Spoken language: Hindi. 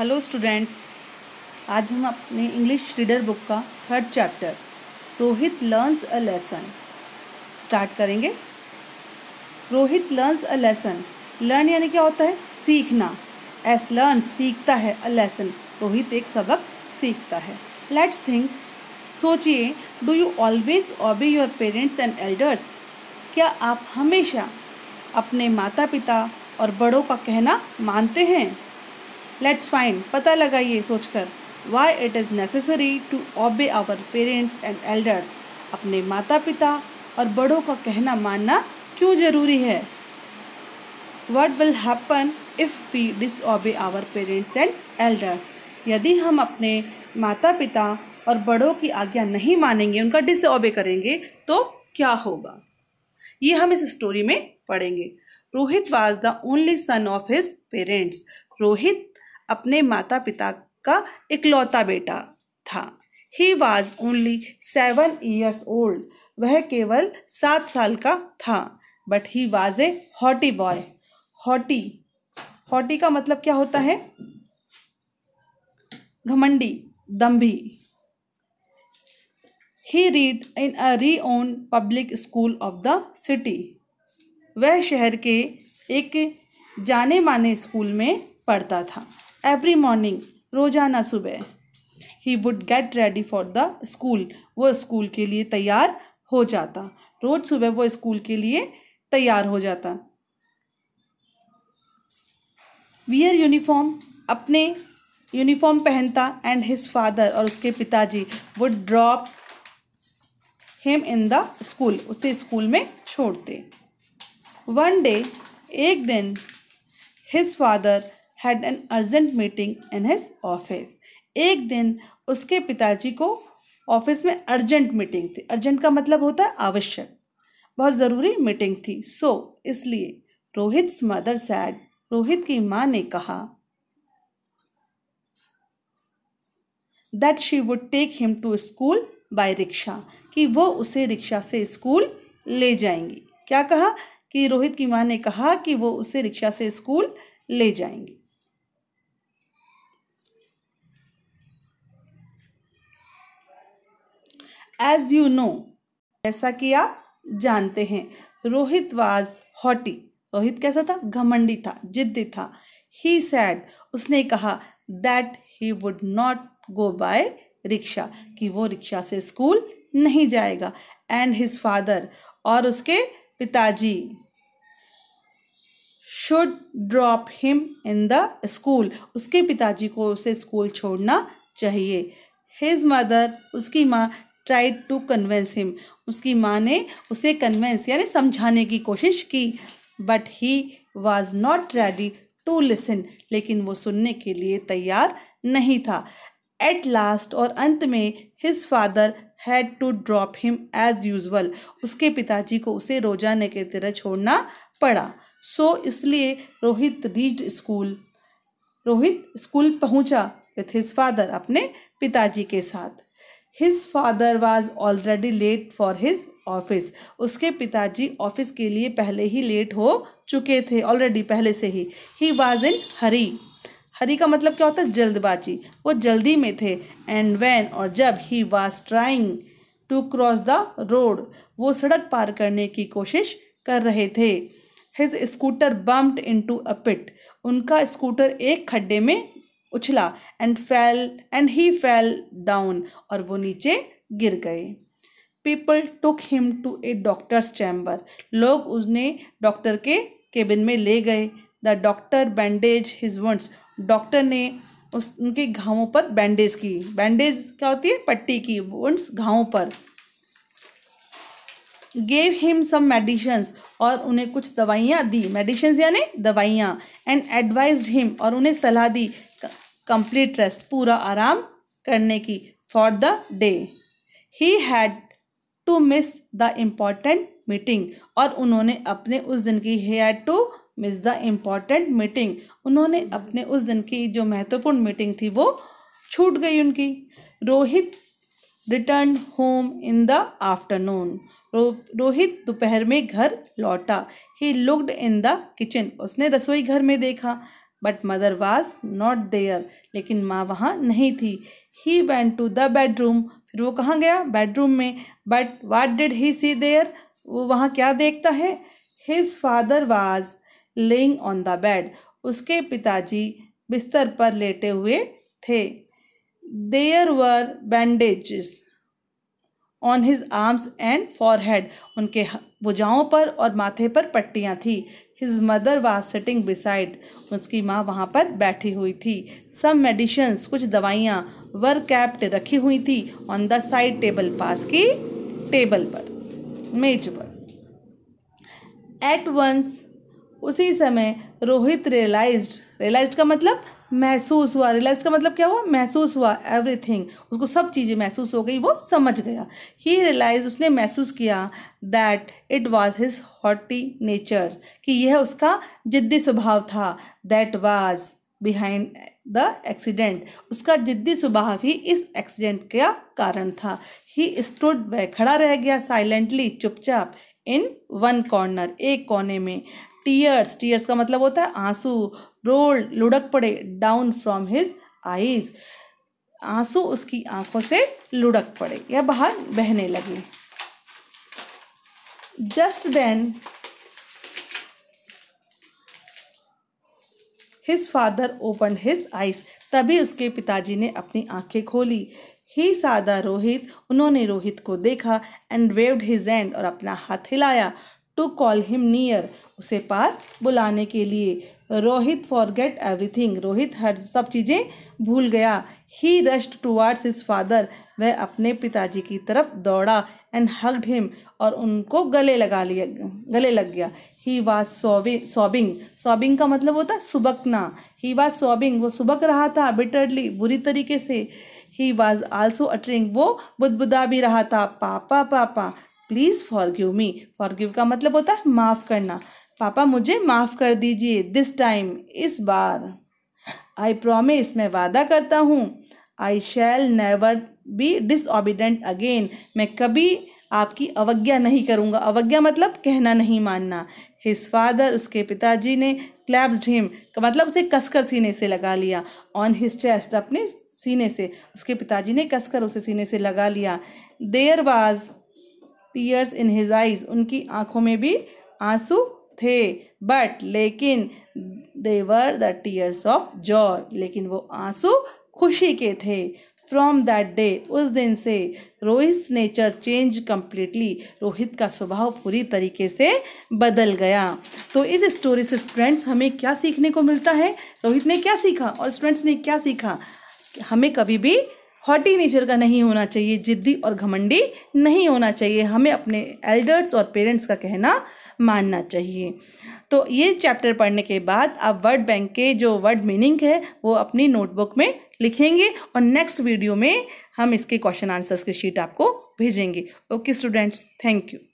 हेलो स्टूडेंट्स आज हम अपने इंग्लिश रीडर बुक का third chapter Rohit learns a lesson start करेंगे Rohit learns a lesson learn यानी क्या होता है सीखना एस लर्न सीखता है अ लेसन रोहित एक सबक सीखता है लेट्स थिंक सोचिए do you always obey your parents and elders क्या आप हमेशा अपने माता पिता और बड़ों का कहना मानते हैं लेट्स फाइन पता लगाइए सोचकर why it is necessary to obey our parents and elders अपने माता पिता और बड़ों का कहना मानना क्यों ज़रूरी है what will happen if we obey our parents and elders यदि हम अपने माता पिता और बड़ों की आज्ञा नहीं मानेंगे उनका डिसऑबे करेंगे तो क्या होगा ये हम इस स्टोरी में पढ़ेंगे Rohit was the only son of his parents Rohit अपने माता पिता का इकलौता बेटा था he was only seven years old वह केवल सात साल का था but he was a haughty boy haughty haughty का मतलब क्या होता है घमंडी दम्भी ही read in a renowned public school of the city वह शहर के एक जाने माने स्कूल में पढ़ता था एवरी मॉर्निंग रोज़ाना सुबह he would get ready for the school वो स्कूल के लिए तैयार हो जाता रोज़ सुबह वो स्कूल के लिए तैयार हो जाता वियर यूनिफॉर्म अपने यूनिफॉर्म पहनता एंड हिज फादर और उसके पिताजी would drop him in the school उसे स्कूल में छोड़ते वन डे एक दिन his father had an urgent meeting in his office एक दिन उसके पिताजी को ऑफिस में अर्जेंट मीटिंग थी अर्जेंट का मतलब होता है आवश्यक बहुत ज़रूरी मीटिंग थी सो so, इसलिए रोहित मदर सैड रोहित की माँ ने कहा that she would take him to school by rickshaw कि वो उसे रिक्शा से स्कूल ले जाएंगी क्या कहा कि रोहित की माँ ने कहा कि वो उसे रिक्शा से स्कूल ले जाएंगी एज यू नो जैसा कि आप जानते हैं रोहित वाज हॉटी रोहित कैसा था घमंडी था जिद्दी था ही सैड उसने कहा that he would not go by rickshaw कि वो रिक्शा से स्कूल नहीं जाएगा एंड हिज फादर और उसके पिताजी should drop him in the school उसके पिताजी को उसे स्कूल छोड़ना चाहिए हिज मदर उसकी माँ ट्राई टू कन्वेंस हिम उसकी माँ ने उसे कन्वेंस यानी समझाने की कोशिश की but he was not ready to listen लेकिन वो सुनने के लिए तैयार नहीं था एट लास्ट और अंत में his father had to drop him as usual उसके पिताजी को उसे रोजाने के तरह छोड़ना पड़ा सो so, इसलिए Rohit reached school Rohit school पहुंचा विथ हिज फादर अपने पिताजी के साथ his father was already late for his office उसके पिताजी ऑफिस के लिए पहले ही लेट हो चुके थे ऑलरेडी पहले से ही ही वॉज इन हरी हरी का मतलब क्या होता है जल्दबाजी वो जल्दी में थे एंड वैन और जब he was trying to cross the road वो सड़क पार करने की कोशिश कर रहे थे his scooter bumped into a pit उनका स्कूटर एक खड्डे में उछला and fell and he fell down और वो नीचे गिर गए people took him to a doctor's chamber लोग उसने डॉक्टर के केबिन में ले गए the doctor bandage his wounds doctor ने उस उनके घावों पर बैंडेज की बैंडेज क्या होती है पट्टी की वंट्स घावों पर गेव हिम सम मेडिशंस और उन्हें कुछ दवाइयाँ दी मेडिशंस यानी दवाइयाँ एंड एडवाइज हिम और उन्हें सलाह दी कंप्लीट रेस्ट पूरा आराम करने की for the day he had to miss the important meeting और उन्होंने अपने उस दिन की he had to miss the important meeting उन्होंने अपने उस दिन की जो महत्वपूर्ण मीटिंग थी वो छूट गई उनकी Rohit return home in the afternoon Rohit दोपहर में घर लौटा he looked in the kitchen उसने रसोई घर में देखा but mother was not there लेकिन माँ वहाँ नहीं थी he went to the bedroom फिर वो कहाँ गया बेडरूम में but what did he see there वो वहाँ क्या देखता है his father was lying on the bed उसके पिताजी बिस्तर पर लेटे हुए थे there were bandages on his arms and forehead उनके भुजाओं पर और माथे पर पट्टियाँ थी his mother was sitting beside उसकी माँ वहाँ पर बैठी हुई थी सम मेडिशंस कुछ दवाइयाँ वर कैप्ट रखी हुई थी ऑन द साइड टेबल पास की टेबल पर मेज पर एट वंस उसी समय रोहित रियलाइज रियलाइज का मतलब महसूस हुआ रियलाइज का मतलब क्या हुआ महसूस हुआ एवरीथिंग उसको सब चीज़ें महसूस हो गई वो समझ गया ही रियलाइज उसने महसूस किया that it was his haughty nature कि यह उसका जिद्दी स्वभाव था that was behind the accident उसका जिद्दी स्वभाव ही इस एक्सीडेंट का कारण था ही स्टूड वह खड़ा रह गया साइलेंटली चुपचाप इन वन कॉर्नर एक कोने में टीयर्स टीयर्स का मतलब होता है आंसू रोल लुढ़क पड़े डाउन फ्रॉम हिज आईज आंसू उसकी आंखों से लुढ़क पड़े या बाहर बहने लगे just then his father open his eyes तभी उसके पिताजी ने अपनी आंखें खोली ही सादा रोहित उन्होंने रोहित को देखा एंड वेव्ड हिज एंड और अपना हाथ हिलाया टू कॉल हिम नियर उसे पास बुलाने के लिए रोहित फॉरगेट एवरीथिंग रोहित हर सब चीज़ें भूल गया he rushed towards his father वह अपने पिताजी की तरफ दौड़ा एंड हग्ड हिम और उनको गले लगा लिया गले लग गया he was sobbing sobbing sobbing का मतलब होता है सुबकना ही वाज सॉबिंग वो सुबक रहा था बिटरली बुरी तरीके से ही वाज आल्सो अटरिंग वो बुदबुदा भी रहा था पापा पापा प्लीज़ फॉरगिव मी फॉरगिव का मतलब होता है माफ़ करना पापा मुझे माफ़ कर दीजिए दिस टाइम इस बार आई प्रोमिस मैं वादा करता हूँ I shall never be disobedient again मैं कभी आपकी अवज्ञा नहीं करूँगा अवज्ञा मतलब कहना नहीं मानना हिज फादर उसके पिताजी ने क्लैब्स हिम का मतलब उसे कसकर सीने से लगा लिया ऑन हिज चेस्ट अपने सीने से उसके पिताजी ने कसकर उसे सीने से लगा लिया there was tears in his eyes उनकी आँखों में भी आंसू थे बट लेकिन they were the tears of joy लेकिन वो आंसू खुशी के थे फ्रॉम दैट डे उस दिन से Rohit nature change completely Rohit का स्वभाव पूरी तरीके से बदल गया तो इस स्टोरी से स्टूडेंट्स हमें क्या सीखने को मिलता है रोहित ने क्या सीखा और स्टूडेंट्स ने क्या सीखा हमें कभी भी हॉटी नेचर का नहीं होना चाहिए जिद्दी और घमंडी नहीं होना चाहिए हमें अपने एल्डर्स और पेरेंट्स का कहना मानना चाहिए तो ये चैप्टर पढ़ने के बाद आप वर्ड बैंक के जो वर्ड मीनिंग है वो अपनी नोटबुक में लिखेंगे और नेक्स्ट वीडियो में हम इसके क्वेश्चन आंसर्स की शीट आपको भेजेंगे ओके स्टूडेंट्स थैंक यू